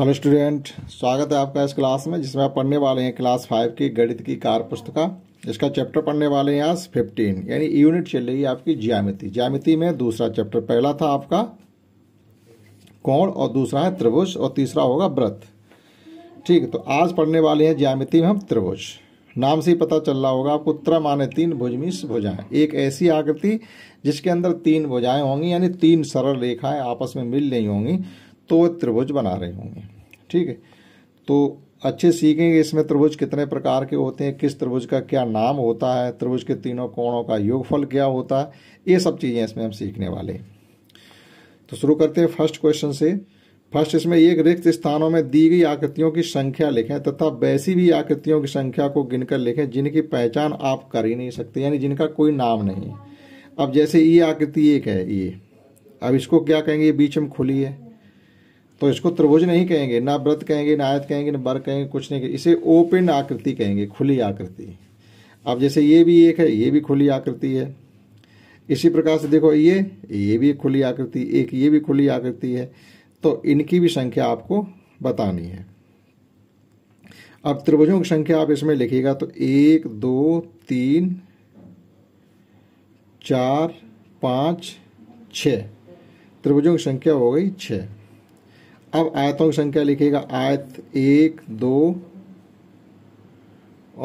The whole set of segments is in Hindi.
हेलो स्टूडेंट स्वागत है आपका इस क्लास में जिसमें आप पढ़ने वाले हैं क्लास फाइव की गणित की कार पुस्तका इसका चैप्टर पढ़ने वाले हैं आज फिफ्टीन यानी यूनिट चल रही है आपकी ज्यामिति ज्यामिति में दूसरा चैप्टर पहला था आपका कोण और दूसरा है त्रिभुज और तीसरा होगा व्रत ठीक है तो आज पढ़ने वाले हैं ज्यामिति में हम त्रिभुज नाम से ही पता चल रहा होगा आपको माने तीन भुजमिश भुजाएं एक ऐसी आकृति जिसके अंदर तीन भुजाएं होंगी यानी तीन सरल रेखाएं आपस में मिल रही होंगी तो त्रिभुज बना रहे होंगे ठीक है तो अच्छे सीखेंगे इसमें त्रिभुज कितने प्रकार के होते हैं किस त्रिभुज का क्या नाम होता है त्रिभुज के तीनों कोणों का योगफल क्या होता है ये सब चीज़ें इसमें हम सीखने वाले हैं तो शुरू करते हैं फर्स्ट क्वेश्चन से फर्स्ट इसमें एक रिक्त स्थानों में दी गई आकृतियों की संख्या लिखें तथा वैसी भी आकृतियों की संख्या को गिनकर लिखें जिनकी पहचान आप कर ही नहीं सकते यानी जिनका कोई नाम नहीं है अब जैसे ये आकृति एक है ये अब इसको क्या कहेंगे बीच में खुली है तो इसको त्रिभुज नहीं कहेंगे ना व्रत कहेंगे ना आयत कहेंगे ना बर कहेंगे कुछ नहीं कहेंगे इसे ओपन आकृति कहेंगे खुली आकृति अब जैसे ये भी एक है ये भी खुली आकृति है इसी प्रकार से देखो ये ये भी खुली आकृति एक ये भी खुली आकृति है तो इनकी भी संख्या आपको बतानी है अब त्रिभुजों की संख्या आप इसमें लिखिएगा तो एक दो तीन चार पाँच छ त्रिभुजों की संख्या हो गई छः अब आयतों की संख्या लिखेगा आयत एक दो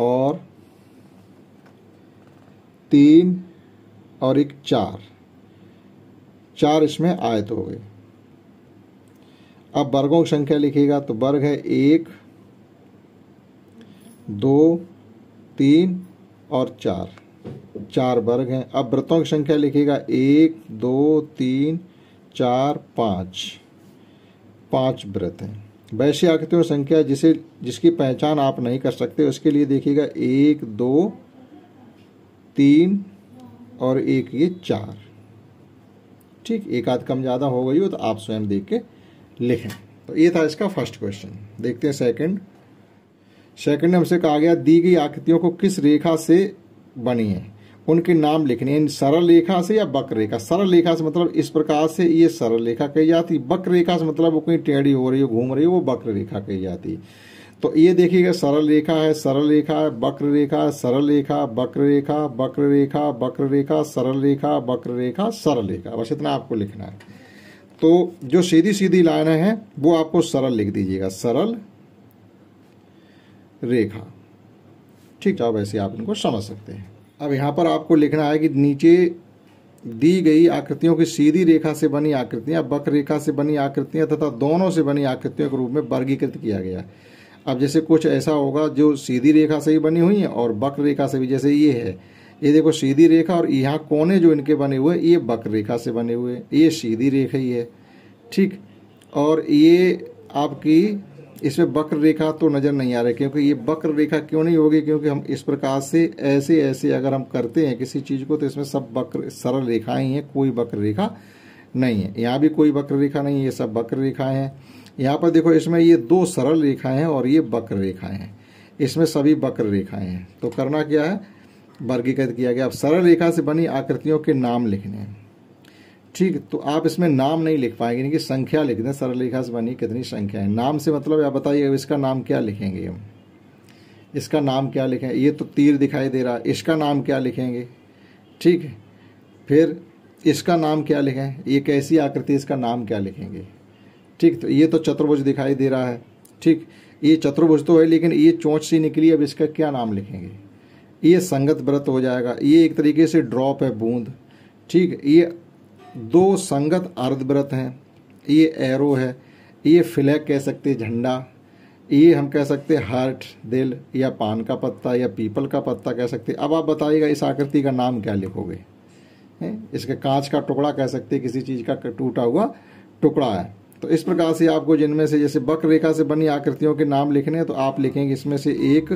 और तीन और एक चार चार इसमें आयत हो गए अब वर्गों की संख्या लिखेगा तो वर्ग है एक दो तीन और चार चार वर्ग हैं अब व्रतों की संख्या लिखेगा एक दो तीन चार पाँच पांच व्रत हैं वैश्य आकृति और संख्या जिसे जिसकी पहचान आप नहीं कर सकते उसके लिए देखिएगा एक दो तीन और एक ये चार ठीक एक आध कम ज़्यादा हो गई हो तो आप स्वयं देख के लिखें तो ये था इसका फर्स्ट क्वेश्चन देखते हैं सेकंड सेकंड हमसे कहा गया दी गई आकृतियों को किस रेखा से बनी है उनके नाम लिखने सरल रेखा से या बक रेखा सरल रेखा से मतलब इस प्रकार से ये सरल रेखा कही जाती वक्र रेखा से मतलब वो कहीं टेढ़ी हो रही हो घूम रही हो वो वक्र रेखा कही जाती तो ये देखिएगा सरल रेखा है सरल रेखा है वक्र रेखा सरल रेखा वक्र रेखा वक्र रेखा वक्र रेखा सरल रेखा वक्र रेखा सरल रेखा बस इतना आपको लिखना है तो जो सीधी सीधी लाइन है वो आपको सरल लिख दीजिएगा सरल रेखा ठीक है तो वैसे आप इनको समझ सकते हैं अब यहाँ पर आपको लिखना है कि नीचे दी गई आकृतियों की सीधी रेखा से बनी आकृतियाँ बक रेखा से बनी आकृतियाँ तथा दोनों से बनी आकृतियों के रूप में वर्गीकृत किया गया अब जैसे कुछ ऐसा होगा जो सीधी रेखा से ही बनी हुई है और वक्र रेखा से भी जैसे ये है ये देखो सीधी रेखा और यहाँ कोने जो इनके बने हुए ये वक्र रेखा से बने हुए ये सीधी रेखा ही है ठीक और ये आपकी इसमें वक्र रेखा तो नज़र नहीं आ रही क्योंकि ये वक्र रेखा क्यों नहीं होगी क्योंकि हम इस प्रकार से ऐसे ऐसे अगर हम करते हैं किसी चीज़ को तो इसमें सब वक्र सरल रेखाएं हैं कोई वक्र रेखा नहीं है यहाँ भी कोई वक्र रेखा नहीं है ये सब वक्र रेखाएं हैं यहाँ पर देखो इसमें ये दो सरल रेखाएं हैं और ये वक्र रेखाएं हैं इसमें सभी वक्र रेखाएं हैं तो करना क्या है वर्गीकृत किया गया अब सरल रेखा से बनी आकृतियों के नाम लिखने हैं ठीक तो आप इसमें नाम नहीं लिख पाएंगे यानी कि संख्या लिख दें सरलेखा से बनी कितनी संख्या है नाम से मतलब आप बताइए इसका नाम क्या लिखेंगे हम इसका नाम क्या लिखें ये तो तीर दिखाई दे रहा है इसका नाम क्या लिखेंगे ठीक है फिर इसका नाम क्या लिखें ये कैसी आकृति इसका नाम क्या लिखेंगे ठीक तो ये तो चतुर्भुज दिखाई दे रहा है ठीक ये चतुर्भुज तो है लेकिन ये चोंच सी निकली अब इसका क्या नाम लिखेंगे ये संगत व्रत हो जाएगा ये एक तरीके से ड्रॉप है बूंद ठीक ये दो संगत अर्धव्रत हैं ये एरो है ये फ्लैग कह सकते झंडा ये हम कह सकते हार्ट दिल या पान का पत्ता या पीपल का पत्ता कह सकते अब आप बताइएगा इस आकृति का नाम क्या लिखोगे इसके कांच का टुकड़ा कह सकते किसी चीज़ का टूटा हुआ टुकड़ा है तो इस प्रकार से आपको जिनमें से जैसे बक रेखा से बनी आकृतियों के नाम लिखने हैं तो आप लिखेंगे इसमें से एक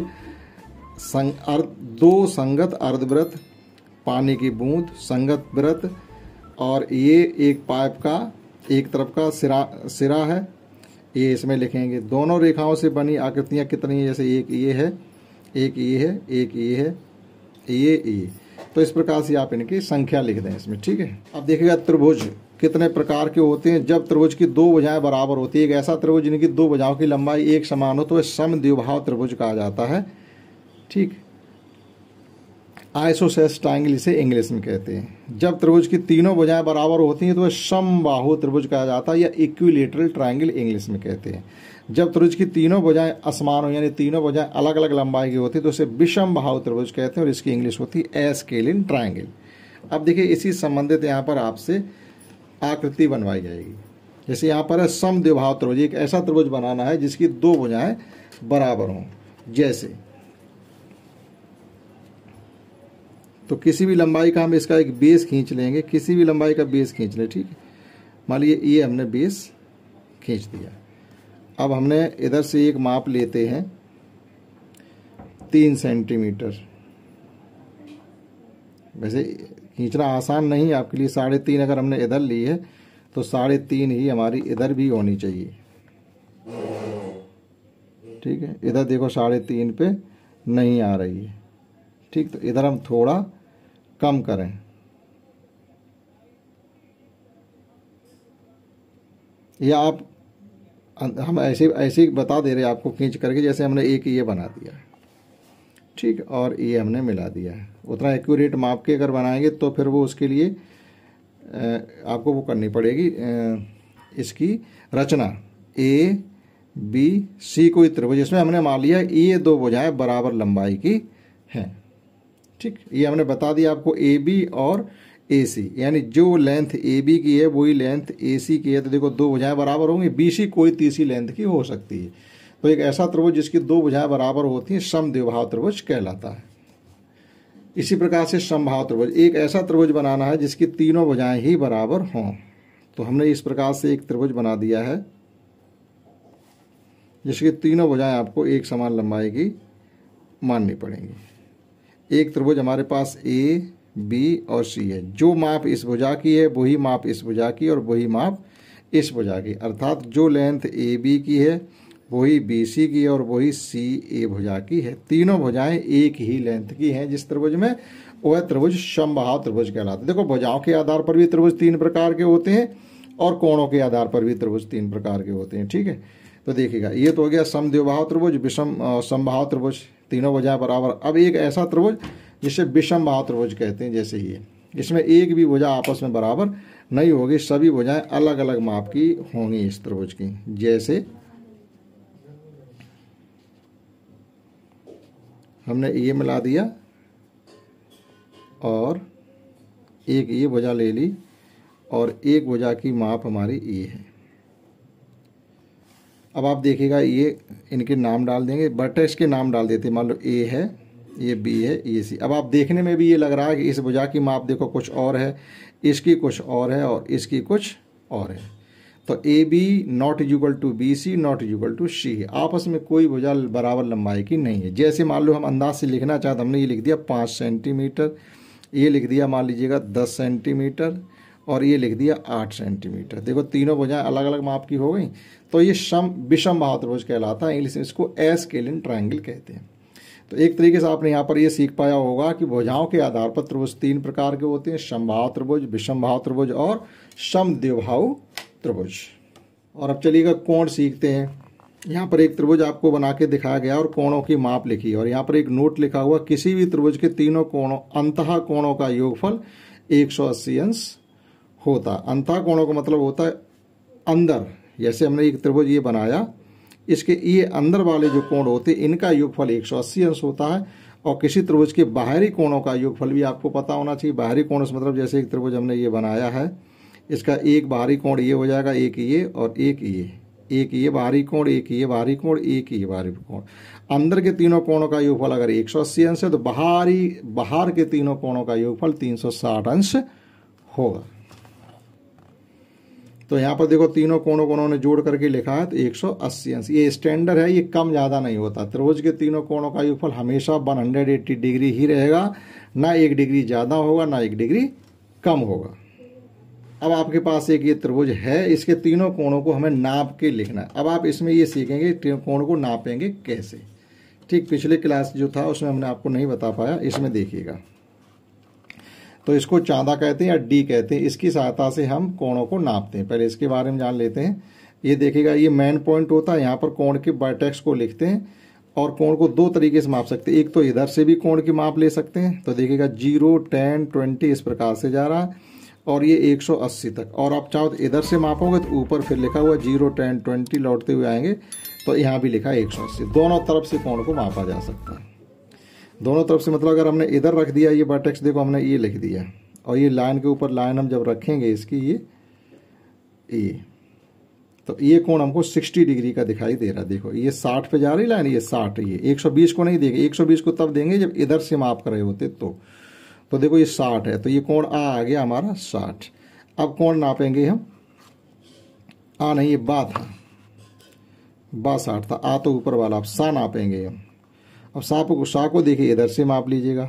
संग अर्ध दो संगत अर्धव्रत पानी की बूंद संगत व्रत और ये एक पाइप का एक तरफ का सिरा सिरा है ये इसमें लिखेंगे दोनों रेखाओं से बनी आकृतियाँ कितनी है जैसे एक ये है एक ये है एक ये है ये ये तो इस प्रकार से आप इनकी संख्या लिख दें इसमें ठीक है अब देखिएगा त्रिभुज कितने प्रकार के होते हैं जब त्रिभुज की दो भुजाएं बराबर होती है एक ऐसा त्रिभुज जिनकी दो बजाओं की लंबाई एक समान हो तो वह समद्विभाव त्रिभुज कहा जाता है ठीक है आइसोसेस ट्राइंगल इसे इंग्लिश में कहते हैं जब त्रिभुज की तीनों भुजाएं बराबर होती हैं तो वह समबाहु त्रिभुज कहा जाता है या इक्विलेटरल ट्राइंगल इंग्लिश में कहते हैं जब त्रिभुज की तीनों भुजाएं असमान हो यानी तीनों भुजाएं अलग अलग लंबाई की होती है तो उसे विषम बाहु त्रिभुज कहते हैं और इसकी इंग्लिश होती है एस्केलिन ट्राइंगल अब देखिए इसी संबंधित यहाँ पर आपसे आकृति बनवाई जाएगी जैसे यहाँ पर है समद्विभाव त्रिभुज एक ऐसा त्रिभुज बनाना है जिसकी दो भुजाएं बराबर हों जैसे तो किसी भी लंबाई का हम इसका एक बेस खींच लेंगे किसी भी लंबाई का बेस खींच लें ठीक है मान लीजिए ये e हमने बेस खींच दिया अब हमने इधर से एक माप लेते हैं तीन सेंटीमीटर वैसे खींचना आसान नहीं आपके लिए साढ़े तीन अगर हमने इधर ली है तो साढ़े तीन ही हमारी इधर भी होनी चाहिए ठीक है इधर देखो साढ़े तीन पे नहीं आ रही है ठीक तो इधर हम थोड़ा कम करें या आप हम ऐसे ऐसे बता दे रहे हैं आपको खींच करके जैसे हमने एक ये बना दिया है ठीक और ये हमने मिला दिया है उतना एक्यूरेट माप के अगर बनाएंगे तो फिर वो उसके लिए आपको वो करनी पड़ेगी इसकी रचना ए बी सी कोई त्रिभुज इसमें हमने मान लिया ये दो बुझाएँ बराबर लंबाई की हैं ठीक ये हमने बता दिया आपको ए बी और ए सी यानी जो लेंथ ए बी की है वही लेंथ ए सी की है तो देखो दो भुजाएं बराबर होंगी बी सी कोई तीसरी लेंथ की हो सकती है तो एक ऐसा त्रिभुज जिसकी दो भुजाएं बराबर होती हैं समद्विभाव त्रिभुज कहलाता है इसी प्रकार से समभाव त्रिभुज एक ऐसा त्रिभुज बनाना है जिसकी तीनों भुजाएं ही बराबर हों तो हमने इस प्रकार से एक त्रिभुज बना दिया है जिसकी तीनों भुजाएं आपको एक समान लंबाई की माननी पड़ेंगी एक त्रिभुज हमारे पास ए बी और सी है जो माप इस भुजा की है वही माप इस भुजा की और वही माप इस भुजा की अर्थात जो लेंथ ए बी की है वही बी सी की और वही सी ए भुजा की है तीनों भुजाएं एक ही लेंथ की हैं जिस त्रिभुज में वह त्रिभुज समभाव त्रिभुज कहलाते हैं देखो भुजाओं के आधार पर भी त्रिभुज तीन प्रकार के होते हैं और कोणों के आधार पर भी त्रिभुज तीन प्रकार के होते हैं ठीक है तो देखिएगा ये तो हो गया समद्विभाव त्रिभुज विषम संभाव त्रिभुज तीनों भुजाएं बराबर अब एक ऐसा त्रिभुज जिसे विषम त्रिभुज कहते हैं जैसे ये इसमें एक भी भुजा आपस में बराबर नहीं होगी सभी भुजाएं अलग अलग माप की होंगी इस त्रिभुज की जैसे हमने ये मिला दिया और एक ये भुजा ले ली और एक भुजा की माप हमारी ये है अब आप देखिएगा ये इनके नाम डाल देंगे बटर के नाम डाल देते मान लो ए है ये बी है ये सी अब आप देखने में भी ये लग रहा है कि इस भुजा की माप देखो कुछ और है इसकी कुछ और है और इसकी कुछ और है तो A B not equal to B C not equal to C है आपस में कोई भुजा बराबर लंबाई की नहीं है जैसे मान लो हम अंदाज से लिखना चाहते हमने ये लिख दिया पाँच सेंटीमीटर ये लिख दिया मान लीजिएगा दस सेंटीमीटर और ये लिख दिया आठ सेंटीमीटर देखो तीनों भुजाएं अलग अलग माप की हो गई तो ये सम विषम महात्रिभुज कहलाता है इंग्लिश में इसको केलिन ट्राइंगल कहते हैं तो एक तरीके से आपने यहाँ पर यह सीख पाया होगा कि भुजाओं के आधार पर त्रिभुज तीन प्रकार के होते हैं समभाव त्रिभुज विषम भाव त्रिभुज और द्विभाव त्रिभुज और अब चलिएगा कोण सीखते हैं यहाँ पर एक त्रिभुज आपको बना के दिखाया गया और कोणों की माप लिखी और यहाँ पर एक नोट लिखा हुआ किसी भी त्रिभुज के तीनों कोणों अंतः कोणों का योगफल अस्सी अंश होता अंता कोणों का मतलब होता है अंदर जैसे हमने एक त्रिभुज ये बनाया इसके ये अंदर वाले जो कोण होते इनका योगफल 180 अंश होता है और किसी त्रिभुज के बाहरी कोणों का योगफल भी आपको पता होना चाहिए बाहरी कोण से मतलब जैसे एक त्रिभुज हमने ये बनाया है इसका एक बाहरी कोण ये हो जाएगा एक ये और एक ये एक ये बाहरी कोण एक ये बाहरी कोण एक ये बाहरी कोण अंदर के तीनों कोणों का योगफल अगर एक सौ अस्सी अंश है तो बाहरी बाहर के तीनों कोणों का योगफल तीन सौ साठ अंश होगा तो यहाँ पर देखो तीनों कोणों को उन्होंने जोड़ करके लिखा है तो एक सौ अस्सी अंश ये स्टैंडर्ड है ये कम ज़्यादा नहीं होता त्रिभुज तो के तीनों कोणों का युगफल हमेशा वन हंड्रेड एट्टी डिग्री ही रहेगा ना एक डिग्री ज़्यादा होगा ना एक डिग्री कम होगा अब आपके पास एक ये त्रिभुज है इसके तीनों कोणों को हमें नाप के लिखना है अब आप इसमें ये सीखेंगे कोण को नापेंगे कैसे ठीक पिछले क्लास जो था उसमें हमने आपको नहीं बता पाया इसमें देखिएगा तो इसको चांदा कहते हैं या डी कहते हैं इसकी सहायता से हम कोणों को नापते हैं पहले इसके बारे में जान लेते हैं ये देखिएगा ये मेन पॉइंट होता है यहाँ पर कोण के बायटेक्स को लिखते हैं और कोण को दो तरीके से माप सकते हैं एक तो इधर से भी कोण की माप ले सकते हैं तो देखिएगा जीरो टेन ट्वेंटी इस प्रकार से जा रहा है और ये 180 तक और आप चाहो तो इधर से मापोगे तो ऊपर फिर लिखा हुआ जीरो टेन ट्वेंटी लौटते हुए आएंगे तो यहाँ भी लिखा है अस्सी दोनों तरफ से कोण को मापा जा सकता है दोनों तरफ से मतलब अगर हमने इधर रख दिया ये वर्टेक्स देखो हमने ये लिख दिया और ये लाइन के ऊपर लाइन हम जब रखेंगे इसकी ये ए तो ये कोण हमको 60 डिग्री का दिखाई दे रहा है देखो ये 60 पे जा रही लाइन ये 60 ये 120 को नहीं देंगे 120 को तब देंगे जब इधर से माप कर रहे होते तो तो देखो ये 60 है तो ये कोण आ आ गया हमारा 60 अब कोण नापेंगे हम आ नहीं ये बा था बा साठ था आ तो ऊपर वाला अब सा नापेंगे हम अब साप को सा को देखिए इधर से माप लीजिएगा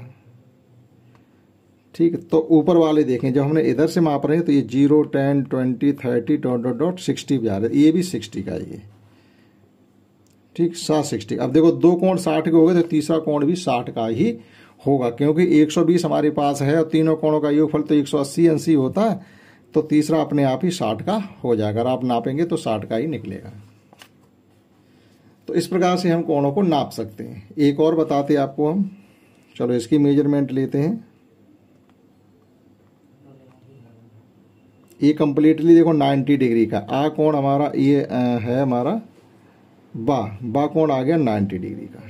ठीक तो ऊपर वाले देखें जब हमने इधर से माप रहे हैं तो ये zero ten twenty thirty dot dot dot sixty भी आ रहा है ये भी सिक्सटी का ये ठीक सात सिक्सटी अब देखो दो कोण साठ के हो गए तो तीसरा कोण भी साठ का ही होगा क्योंकि एक सौ बीस हमारे पास है और तीनों कोणों का योगफल तो एक सौ अस्सी एनसी होता है तो तीसरा अपने आप ही साठ का हो जाएगा अगर आप नापेंगे तो साठ का ही निकलेगा तो इस प्रकार से हम कोणों को नाप सकते हैं एक और बताते हैं आपको हम चलो इसकी मेजरमेंट लेते हैं ये कंप्लीटली देखो 90 डिग्री का आ कोण हमारा ये है हमारा बा बा कोण आ गया 90 डिग्री का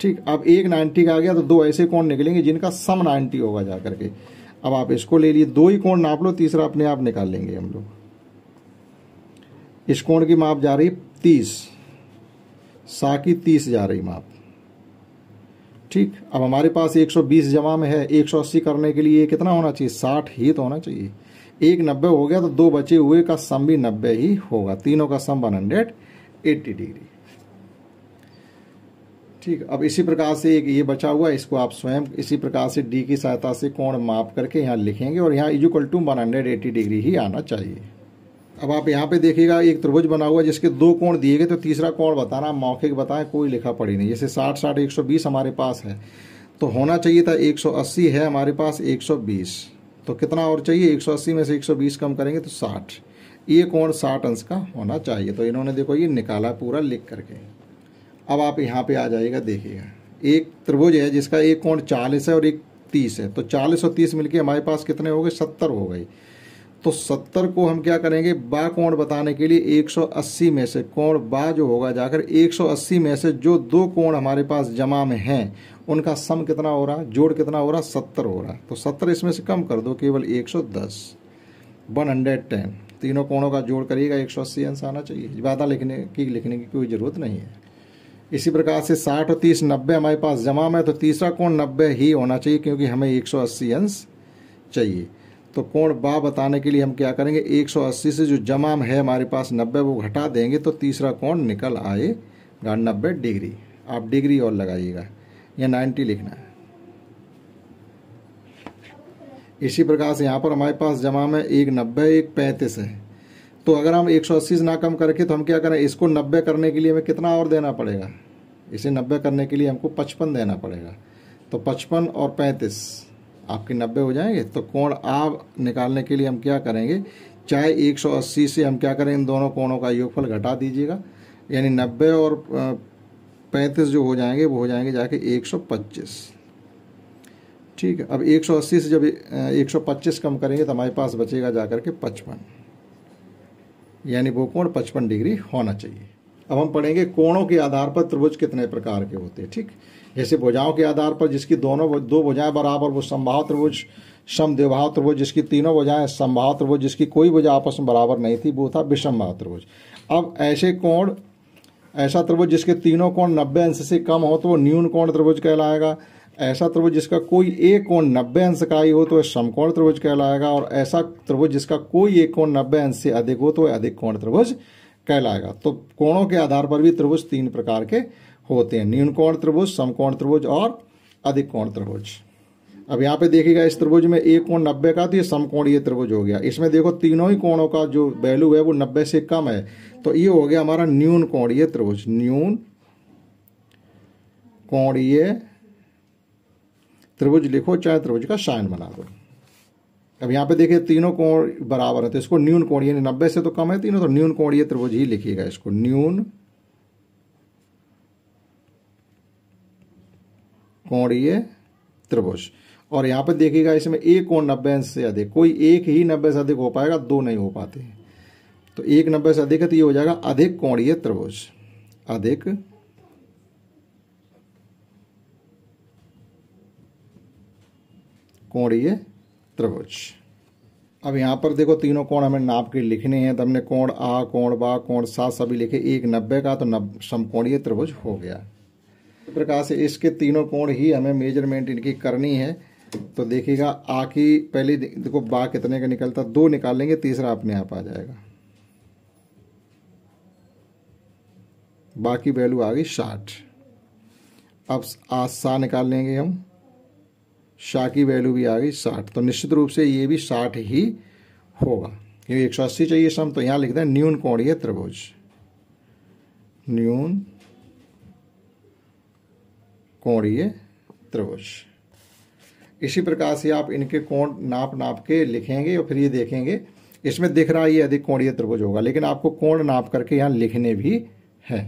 ठीक अब एक 90 का आ गया तो दो ऐसे कोण निकलेंगे जिनका सम 90 होगा जा करके अब आप इसको ले लिए दो ही कोण नाप लो तीसरा अपने आप निकाल लेंगे हम लोग इस कोण की माप जा रही तीस सा की तीस जा रही माप ठीक अब हमारे पास 120 जमा में है 180 करने के लिए कितना होना चाहिए 60 ही तो होना चाहिए एक नब्बे हो गया तो दो बचे हुए का सम भी नब्बे ही होगा तीनों का sum one hundred eighty degree ठीक अब इसी प्रकार से एक ये बचा हुआ इसको आप स्वयं इसी प्रकार से डी की सहायता से कोण माप करके यहाँ लिखेंगे और यहाँ इजुकल टू वन डिग्री ही आना चाहिए अब आप यहाँ पे देखिएगा एक त्रिभुज बना हुआ है जिसके दो कोण दिए गए तो तीसरा कोण बताना मौखिक बताएं कोई लिखा पड़ी नहीं जैसे साठ साठ एक सौ बीस हमारे पास है तो होना चाहिए था एक सौ अस्सी है हमारे पास एक सौ बीस तो कितना और चाहिए एक सौ अस्सी में से एक सौ बीस कम करेंगे तो साठ ये कोण साठ अंश का होना चाहिए तो इन्होंने देखो ये निकाला पूरा लिख करके अब आप यहाँ पर आ जाइएगा देखिएगा एक त्रिभुज है जिसका एक कोण चालीस है और एक तीस है तो चालीस और तीस मिलकर हमारे पास कितने हो गए सत्तर हो गए तो सत्तर को हम क्या करेंगे बा कोण बताने के लिए 180 में से कोण बा जो होगा जाकर 180 में से जो दो कोण हमारे पास जमा में हैं उनका सम कितना हो रहा जोड़ कितना हो रहा सत्तर हो रहा तो सत्तर इसमें से कम कर दो केवल 110 110 तीनों कोणों का जोड़ करिएगा 180 अंश आना चाहिए ज़्यादा लिखने की लिखने की कोई ज़रूरत नहीं है इसी प्रकार से साठ और तीस नब्बे हमारे पास जमा में तो तीसरा कोण नब्बे ही होना चाहिए क्योंकि हमें एक सौ अस्सी अंश चाहिए तो कोण बा बताने के लिए हम क्या करेंगे 180 से जो जमा है हमारे पास 90 वो घटा देंगे तो तीसरा कोण निकल आएगा नब्बे डिग्री आप डिग्री और लगाइएगा या 90 लिखना है इसी प्रकार से यहाँ पर हमारे पास जमा में एक नब्बे एक पैंतीस है तो अगर हम 180 ना कम करके तो हम क्या करें इसको 90 करने के लिए हमें कितना और देना पड़ेगा इसे 90 करने के लिए हमको 55 देना पड़ेगा तो 55 और 35 आपके नब्बे हो जाएंगे तो कोण आप निकालने के लिए हम क्या करेंगे चाहे 180 से हम क्या करें इन दोनों कोणों का योगफल घटा दीजिएगा यानी 90 और पैंतीस जो हो जाएंगे वो हो जाएंगे जाके 125 ठीक है अब 180 से जब 125 कम करेंगे तो हमारे पास बचेगा जा के पचपन यानी वो कोण पचपन डिग्री होना चाहिए अब हम पढ़ेंगे कोणों के आधार पर त्रिभुज कितने प्रकार के होते हैं ठीक जैसे भुजाओं के आधार पर जिसकी दोनों दो भुजाएं बराबर वो संभाव त्रिभुज समद्विभाव त्रिभुज जिसकी तीनों भुजाएं संभाव त्रिभुज जिसकी कोई भुजा आपस में बराबर नहीं थी वो था विषमभाव त्रिभुज अब ऐसे कोण ऐसा त्रिभुज जिसके तीनों कोण नब्बे अंश से कम हो तो वो न्यून कोण त्रिभुज कहलाएगा ऐसा त्रिभुज जिसका कोई एक कोण नब्बे अंश का ही हो तो वह समकोण त्रिभुज कहलाएगा और ऐसा त्रिभुज जिसका कोई एक कोण नब्बे अंश से अधिक हो तो वह अधिक कोण त्रिभुज कहलाएगा तो कोणों के आधार पर भी त्रिभुज तीन प्रकार के होते हैं न्यून कोण त्रिभुज समकोण त्रिभुज और अधिक कोण त्रिभुज अब यहाँ पे देखिएगा इस त्रिभुज में एक कोण नब्बे का तो ये समकोण ये त्रिभुज हो गया इसमें देखो तीनों ही कोणों का जो वैल्यू है वो नब्बे से कम है तो ये हो गया हमारा न्यून कोण ये त्रिभुज न्यून कोण ये त्रिभुज लिखो चाहे त्रिभुज का शायन बना दो अब यहाँ पे देखिए तीनों कोण बराबर है तो इसको न्यून कोण यानी नब्बे से तो कम है तीनों तो न्यून कोण ये त्रिभुज ही लिखिएगा इसको न्यून कोणीय त्रिभुज और यहाँ पर देखिएगा इसमें एक कोण नब्बे से अधिक कोई एक ही नब्बे से अधिक हो पाएगा दो नहीं हो पाते तो एक नब्बे से अधिक है तो ये हो जाएगा अधिक ये त्रिभुज अधिक कोणीय त्रिभुज अब यहाँ पर देखो तीनों कोण हमें नाप के लिखने हैं तो हमने कोण आ कोण बा कोण सा सभी लिखे एक नब्बे का तो नब समकोणीय त्रिभुज हो गया इस प्रकार से इसके तीनों कोण ही हमें मेजरमेंट इनकी करनी है तो देखिएगा आ की पहली देखो बा कितने का निकलता दो निकाल लेंगे तीसरा अपने आप आ जाएगा बाकी वैल्यू आ गई साठ अब आ सा निकाल लेंगे हम शाह की वैल्यू भी आ गई साठ तो निश्चित रूप से ये भी साठ ही होगा क्योंकि एक सौ अस्सी चाहिए सम तो यहाँ लिख दें न्यून कोणीय त्रिभुज न्यून कोणीय त्रिभुज इसी प्रकार से आप इनके कोण नाप नाप के लिखेंगे और फिर ये देखेंगे इसमें दिख रहा है ये अधिक कोणीय त्रिभुज होगा लेकिन आपको कोण नाप करके यहाँ लिखने भी हैं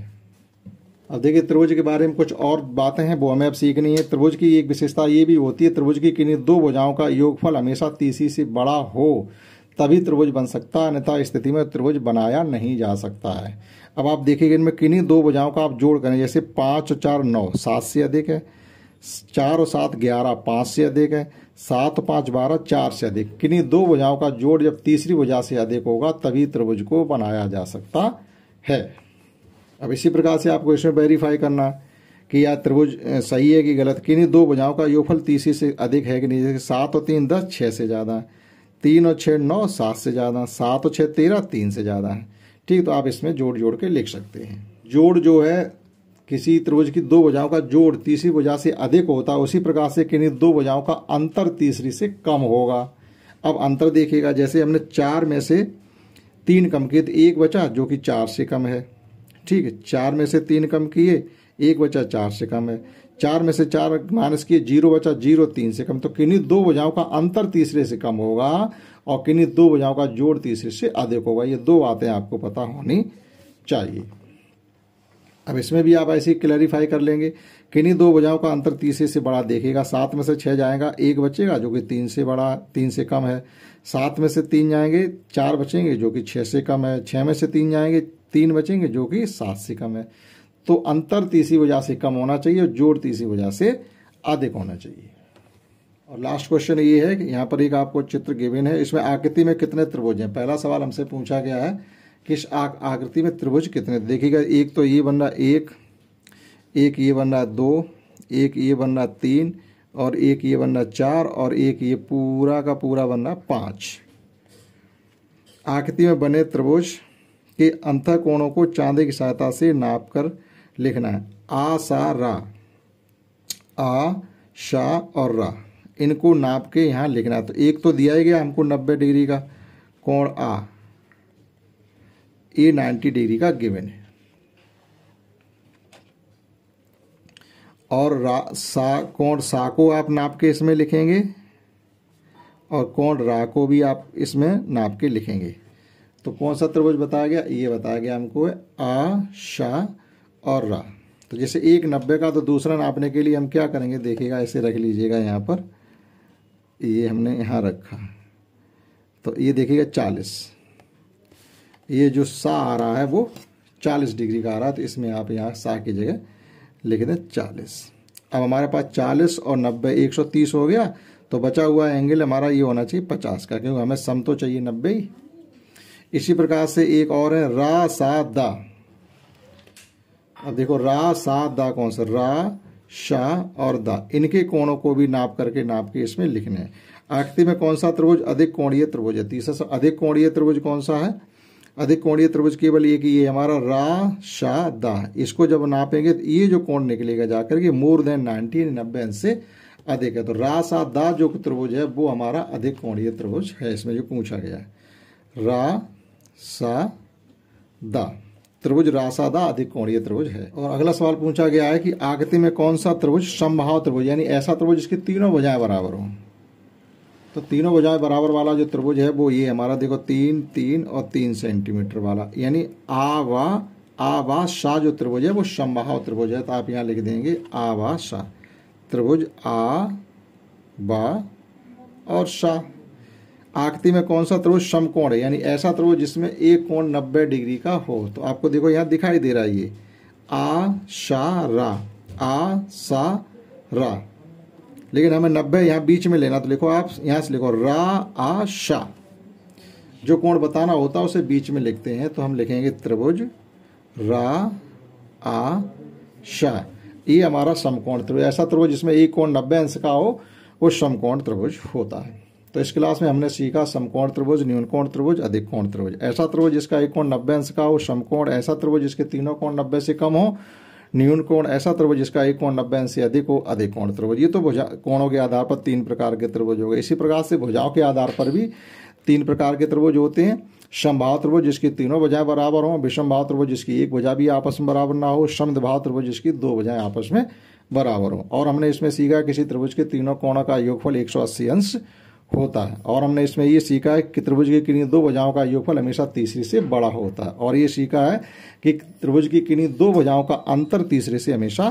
अब देखिए त्रिभुज के बारे में कुछ और बातें हैं वो हमें अब सीखनी है त्रिभुज की एक विशेषता ये भी होती है त्रिभुज की किन्हीं दो भुजाओं का योगफल हमेशा तीसरी से बड़ा हो तभी त्रिभुज बन सकता है अन्यथा स्थिति में त्रिभुज बनाया नहीं जा सकता है अब आप देखिएगा इनमें किन्हीं दो भुजाओं का आप जोड़ करें जैसे पाँच और चार नौ सात से अधिक है चार और सात ग्यारह पाँच से अधिक है सात पाँच बारह चार से अधिक किन्हीं दो भुजाओं का जोड़ जब तीसरी भुजा से अधिक होगा तभी त्रिभुज को बनाया जा सकता है अब इसी प्रकार से आपको इसमें वेरीफाई करना कि या त्रिभुज सही है कि गलत किन्हीं दो भुजाओं का योगफल तीसरी से अधिक है कि नहीं जैसे सात और तीन दस छः से ज़्यादा तीन और छः नौ सात से ज़्यादा सात और छः तेरह तीन से ज़्यादा है ठीक तो आप इसमें जोड़ जोड़ के लिख सकते हैं जोड़ जो है किसी त्रिभुज की दो भुजाओं का जोड़ तीसरी भुजा से अधिक होता है उसी प्रकार से किन्हीं दो भुजाओं का अंतर तीसरी से कम होगा अब अंतर देखिएगा जैसे हमने चार में से तीन कम किए तो एक बचा जो कि चार से कम है ठीक है चार में से तीन कम किए एक बचा चार से कम है चार में से चार माइनस किए जीरो बचा जीरो तीन से कम तो किन्हीं दो बजाओं का अंतर तीसरे से कम होगा और किन्हीं दो बजाओं का जोड़ तीसरे से अधिक होगा ये दो बातें आपको पता होनी चाहिए अब इसमें भी आप ऐसे क्लैरिफाई कर लेंगे किन्हीं दो बजाओं का अंतर तीसरे से बड़ा देखेगा सात में से छः जाएगा एक बचेगा जो कि तीन से बड़ा तीन से कम है सात में से तीन जाएंगे चार बचेंगे जो कि छः से कम है छः में से तीन जाएंगे तीन बचेंगे जो कि सात से कम है तो अंतर तीसरी वजह से कम होना चाहिए और जोड़ तीसरी वजह से अधिक होना चाहिए और लास्ट क्वेश्चन ये है कि यहाँ पर एक आपको चित्र गिवन है इसमें आकृति में कितने त्रिभुज हैं पहला सवाल हमसे पूछा गया है कि इस आकृति में त्रिभुज कितने देखिएगा एक तो ये बन रहा एक एक ये बन रहा दो एक ये बन रहा तीन और एक ये बन रहा चार और एक ये पूरा का पूरा बन रहा पाँच आकृति में बने त्रिभुज के अंत कोणों को चांदे की सहायता से नाप कर लिखना है आ सा रा आ शा और रा इनको नाप के यहाँ लिखना है तो एक तो दिया ही गया हमको नब्बे डिग्री का कोण आ ए नाइन्टी डिग्री का गिवन है और रा सा कोण सा को आप नाप के इसमें लिखेंगे और कोण रा को भी आप इसमें नाप के लिखेंगे तो कौन सा त्रिभुज बताया गया ये बताया गया हमको आ शाह और रा तो जैसे एक नब्बे का तो दूसरा नापने के लिए हम क्या करेंगे देखिएगा ऐसे रख लीजिएगा यहाँ पर ये हमने यहाँ रखा तो ये देखिएगा चालीस ये जो सा आ रहा है वो चालीस डिग्री का आ रहा है तो इसमें आप यहाँ सा की जगह लिख दें चालीस अब हमारे पास चालीस और नब्बे एक सौ तीस हो गया तो बचा हुआ एंगल हमारा ये होना चाहिए पचास का क्योंकि हमें सम तो चाहिए नब्बे ही इसी प्रकार से एक और है रा सा दा अब देखो रा सा दा कौन सा रा शा और दा इनके कोणों को भी नाप करके नाप के इसमें लिखने हैं आखिरी में कौन सा त्रिभुज अधिक कोणीय त्रिभुज है तीसरा अधिक कोणीय त्रिभुज कौन सा है अधिक कोणीय त्रिभुज केवल ये कि ये हमारा रा शा दा इसको जब नापेंगे तो ये जो कोण निकलेगा जाकर के मोर देन नाइनटीन नब्बे से अधिक है तो रा सा दा जो त्रिभुज है वो हमारा अधिक कोणीय त्रिभुज है इसमें जो पूछा गया है रा सा द त्रिभुज रासादा अधिकोणीय त्रिभुज है और अगला सवाल पूछा गया है कि आकृति में कौन सा त्रिभुज समभाव त्रिभुज यानी ऐसा त्रिभुज जिसकी तीनों भुजाएं बराबर हों तो तीनों भुजाएं बराबर वाला जो त्रिभुज है वो ये हमारा देखो तीन तीन और तीन सेंटीमीटर वाला यानी आ वा आ वा शाह जो त्रिभुज है वो समभाव त्रिभुज है तो आप यहाँ लिख देंगे आ वा शाह त्रिभुज आ बा और शाह आकृति में कौन सा त्रिभुज समकोण है यानी ऐसा त्रिभुज जिसमें एक कोण नब्बे डिग्री का हो तो आपको देखो यहाँ दिखाई दे रहा है ये आ शा रा आ सा रा लेकिन हमें नब्बे यहाँ बीच में लेना तो लिखो आप यहाँ से लिखो रा आ शा जो कोण बताना होता है उसे बीच में लिखते हैं तो हम लिखेंगे त्रिभुज रा आ शा ये हमारा समकोण त्रिभुज ऐसा त्रिभुज जिसमें एक कोण नब्बे अंश का हो वो समकोण त्रिभुज होता है तो इस क्लास में हमने सीखा समकोण त्रिभुज न्यूनकोण त्रिभुज अधिक कोण त्रिभुज ऐसा त्रिभुज जिसका एक कोण नब्बे अंश का हो समकोण ऐसा त्रिभुज जिसके तीनों कोण नब्बे से कम हो न्यून कोण ऐसा त्रिभुज जिसका एक कोण नब्बे अंश से अधिक हो अधिक कोण त्रिभुज ये तो भुजा कोणों के आधार पर तीन प्रकार के त्रिभुज हो गए इसी प्रकार से भुजाओं के आधार पर भी तीन प्रकार के त्रिभुज होते हैं समभाव त्रिभुज जिसकी तीनों भुजाएं बराबर हों विषमभाव त्रिभुज जिसकी एक भुजा भी आपस में बराबर ना हो भाव त्रिभुज जिसकी दो भुजाएं आपस में बराबर हो और हमने इसमें सीखा किसी त्रिभुज के तीनों कोणों का योगफल अस्सी अंश होता है और हमने इसमें ये सीखा है कि त्रिभुज की किन्हीं दो भुजाओं का योगफल हमेशा तीसरी से बड़ा होता है और ये सीखा है कि त्रिभुज की किन्हीं दो भुजाओं का अंतर तीसरे से हमेशा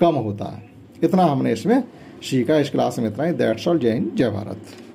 कम होता है इतना हमने इसमें सीखा इस क्लास में इतना ही दैट्स ऑल जय हिंद जय भारत